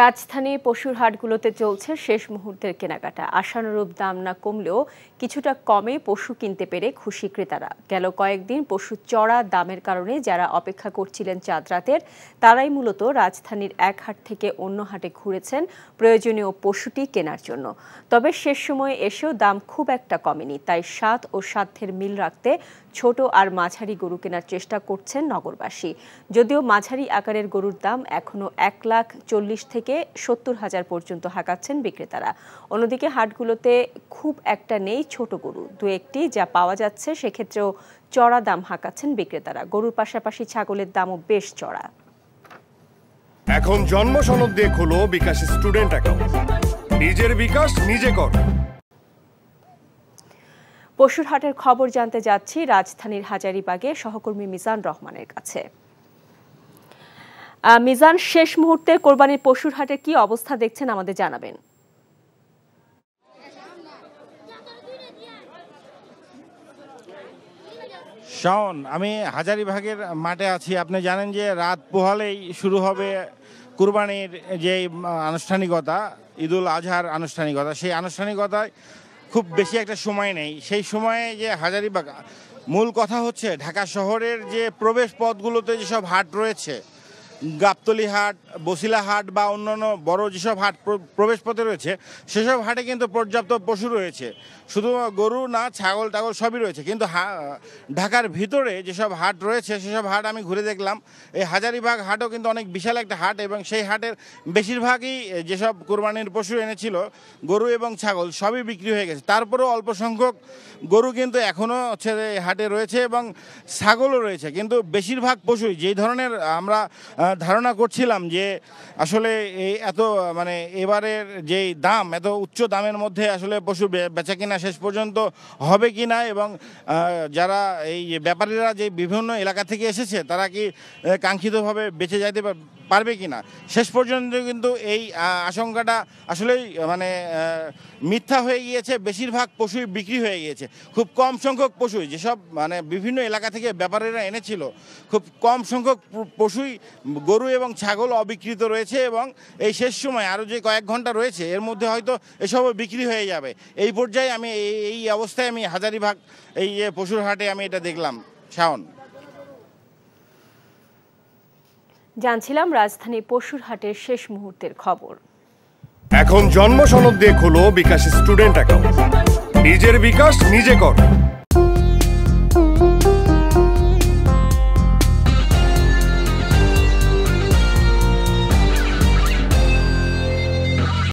রাজধানী পশুর হাটগুলোতে চলছে শেষ মুহূর্তের কেনাকাটা আশানুরূপ দাম না কমলেও কিছুটা কমে পশু কিনতে পেরে খুশি ক্রেতারা গেল কয়েকদিন পশু চড়া দামের কারণে যারা অপেক্ষা করছিলেন চাঁদ রাতের তারাই মূলত রাজধানীর এক হাট থেকে অন্য হাটে ঘুরেছেন প্রয়োজনীয় পশুটি কেনার জন্য তবে শেষ সময়ে এসেও দাম খুব একটা কমেনি তাই স্বাদ ও সাধ্যের মিল রাখতে ছোট আর মাঝারি গরু কেনার চেষ্টা করছেন নগরবাসী যদিও মাঝারি আকারের গরুর দাম এখনও এক লাখ চল্লিশ থেকে থেকে সত্তর হাজার পর্যন্ত হাঁকাচ্ছেন বিক্রেতারা অন্যদিকে হাটগুলোতে খুব একটা নেই ছোট গরু দু একটি যা পাওয়া যাচ্ছে সেক্ষেত্রেও চড়া দাম হাঁকাচ্ছেন বিক্রেতারা গরুর পাশাপাশি ছাগলের দামও বেশ চড়া এখন জন্ম সনদ দিয়ে খোলো বিকাশ স্টুডেন্ট অ্যাকাউন্ট নিজের বিকাশ নিজে কর পশুর হাটের খবর জানতে যাচ্ছি রাজধানীর হাজারিবাগে সহকর্মী মিজান রহমানের কাছে মিজান শেষ মুহূর্তে কোরবানির পশুর হাটে কি অবস্থা দেখছেন আমাদের জানাবেন শাওন আমি হাজারিবাগের মাঠে আছি আপনি জানেন যে রাত পোহালেই শুরু হবে কুরবানির যে আনুষ্ঠানিকতা ঈদুল আজহার আনুষ্ঠানিকতা সেই আনুষ্ঠানিকতায় খুব বেশি একটা সময় নেই সেই সময়ে যে হাজারিবাগ মূল কথা হচ্ছে ঢাকা শহরের যে প্রবেশ পথগুলোতে যেসব হাট রয়েছে গাবতলি হাট বসিলা হাট বা অন্যান্য বড় যেসব হাট প্রবেশপথে রয়েছে সেসব হাটে কিন্তু পর্যাপ্ত পশু রয়েছে শুধু গরু না ছাগল টাগল সবই রয়েছে কিন্তু ঢাকার ভিতরে যেসব হাট রয়েছে সেসব হাট আমি ঘুরে দেখলাম এই হাজারিবাগ হাটও কিন্তু অনেক বিশাল একটা হাট এবং সেই হাটের বেশিরভাগই যেসব কোরবানির পশু এনেছিল গরু এবং ছাগল সবই বিক্রি হয়ে গেছে তারপরেও অল্প সংখ্যক গরু কিন্তু এখনও হচ্ছে হাটে রয়েছে এবং ছাগলও রয়েছে কিন্তু বেশিরভাগ পশুই যেই ধরনের আমরা ধারণা করছিলাম যে আসলে এই এত মানে এবারের যেই দাম এত উচ্চ দামের মধ্যে আসলে পশু বেচা কিনা শেষ পর্যন্ত হবে কি না এবং যারা এই ব্যাপারীরা যে বিভিন্ন এলাকা থেকে এসেছে তারা কি কাঙ্ক্ষিতভাবে বেঁচে যাইতে পারবে কি না শেষ পর্যন্ত কিন্তু এই আশঙ্কাটা আসলেই মানে মিথ্যা হয়ে গিয়েছে বেশিরভাগ পশুই বিক্রি হয়ে গিয়েছে খুব কম সংখ্যক পশুই যেসব মানে বিভিন্ন এলাকা থেকে ব্যাপারীরা এনেছিল খুব কম সংখ্যক পশুই গরু এবং ছাগল অবিকৃত রয়েছে এবং এই শেষ সময় আরও যে কয়েক ঘন্টা রয়েছে এর মধ্যে হয়তো এসবও বিক্রি হয়ে যাবে এই পর্যায়ে আমি এই অবস্থায় আমি হাজারিবাগ এই যে পশুর হাটে আমি এটা দেখলাম শাওন জানছিলাম রাজধানী পশুর হাটের শেষ মুহূর্তের খবর এখন জন্ম সনদ দিয়ে খোলো বিকাশ স্টুডেন্ট অ্যাকাউন্ট নিজের বিকাশ নিজে কর